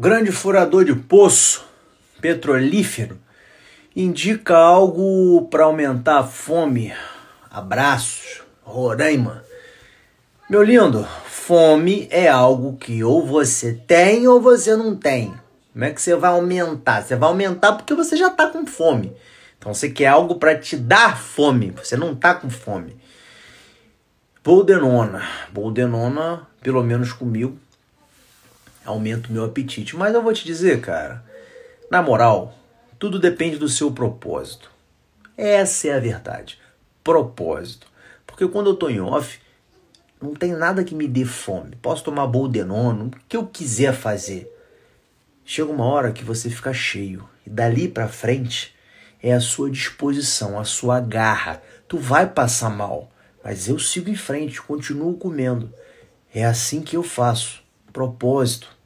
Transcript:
grande furador de poço petrolífero indica algo para aumentar a fome. Abraços, Roraima. Meu lindo, fome é algo que ou você tem ou você não tem. Como é que você vai aumentar? Você vai aumentar porque você já está com fome. Então você quer algo para te dar fome. Você não está com fome. Boldenona. Boldenona, pelo menos comigo, aumenta o meu apetite. Mas eu vou te dizer, cara, na moral, tudo depende do seu propósito. Essa é a verdade. Propósito. Porque quando eu estou em off, não tem nada que me dê fome. Posso tomar boldenone, o que eu quiser fazer. Chega uma hora que você fica cheio. E dali para frente é a sua disposição, a sua garra. Tu vai passar mal, mas eu sigo em frente, continuo comendo. É assim que eu faço. Propósito.